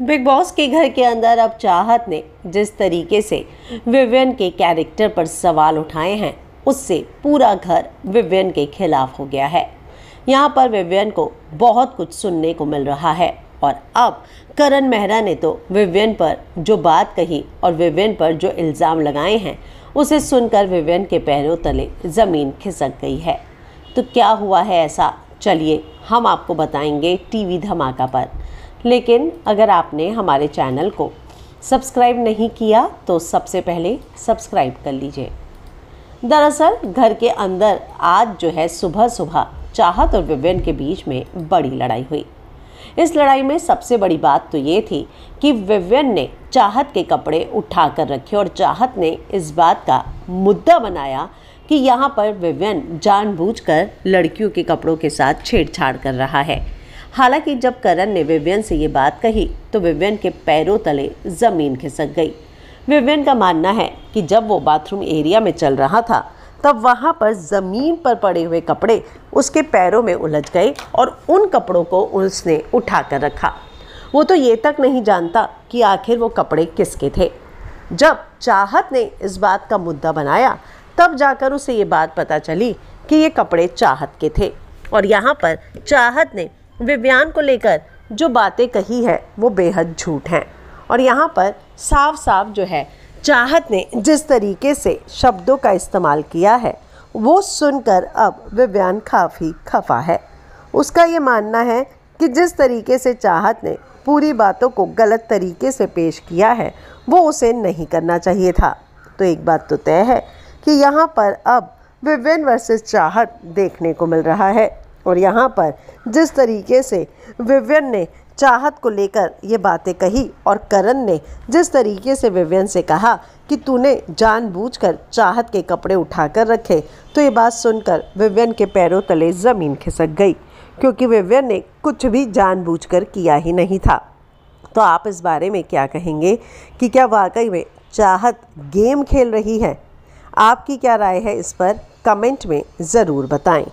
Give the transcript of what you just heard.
big boss के घर के अंदर अब चाहत ने जिस तरीके से विवियन के कैरेक्टर पर सवाल उठाए हैं उससे पूरा घर विवियन के खिलाफ हो गया है यहाँ पर विवियन को बहुत कुछ सुनने को मिल रहा है और अब करण मेहरा ने तो विवियन पर जो बात कही और विवियन पर जो इल्ज़ाम लगाए हैं उसे सुनकर विवियन के पैरों तले ज़मीन खिसक गई है तो क्या हुआ है ऐसा चलिए हम आपको बताएंगे टीवी धमाका पर लेकिन अगर आपने हमारे चैनल को सब्सक्राइब नहीं किया तो सबसे पहले सब्सक्राइब कर लीजिए दरअसल घर के अंदर आज जो है सुबह सुबह चाहत और विवेन के बीच में बड़ी लड़ाई हुई इस लड़ाई में सबसे बड़ी बात तो ये थी कि विवेन ने चाहत के कपड़े उठा कर रखे और चाहत ने इस बात का मुद्दा बनाया कि यहाँ पर विवियन जानबूझकर लड़कियों के कपड़ों के साथ छेड़छाड़ कर रहा है हालांकि जब करण ने विवियन से ये बात कही तो विवियन के पैरों तले ज़मीन खिसक गई विवियन का मानना है कि जब वो बाथरूम एरिया में चल रहा था तब वहाँ पर ज़मीन पर पड़े हुए कपड़े उसके पैरों में उलझ गए और उन कपड़ों को उसने उठा कर रखा वो तो ये तक नहीं जानता कि आखिर वो कपड़े किसके थे जब चाहत ने इस बात का मुद्दा बनाया तब जाकर उसे ये बात पता चली कि ये कपड़े चाहत के थे और यहाँ पर चाहत ने विव्यान को लेकर जो बातें कही है वो बेहद झूठ हैं और यहाँ पर साफ साफ जो है चाहत ने जिस तरीके से शब्दों का इस्तेमाल किया है वो सुनकर अब विव्यान काफ़ी खफा है उसका ये मानना है कि जिस तरीके से चाहत ने पूरी बातों को गलत तरीके से पेश किया है वो उसे नहीं करना चाहिए था तो एक बात तो तय है कि यहाँ पर अब विवेन वर्सेस चाहत देखने को मिल रहा है और यहाँ पर जिस तरीके से विवेन ने चाहत को लेकर ये बातें कही और करण ने जिस तरीके से विवेन से कहा कि तूने जानबूझकर चाहत के कपड़े उठाकर रखे तो ये बात सुनकर विवेन के पैरों तले ज़मीन खिसक गई क्योंकि विवेन ने कुछ भी जानबूझकर किया ही नहीं था तो आप इस बारे में क्या कहेंगे कि क्या वाकई में चाहत गेम खेल रही है आपकी क्या राय है इस पर कमेंट में ज़रूर बताएं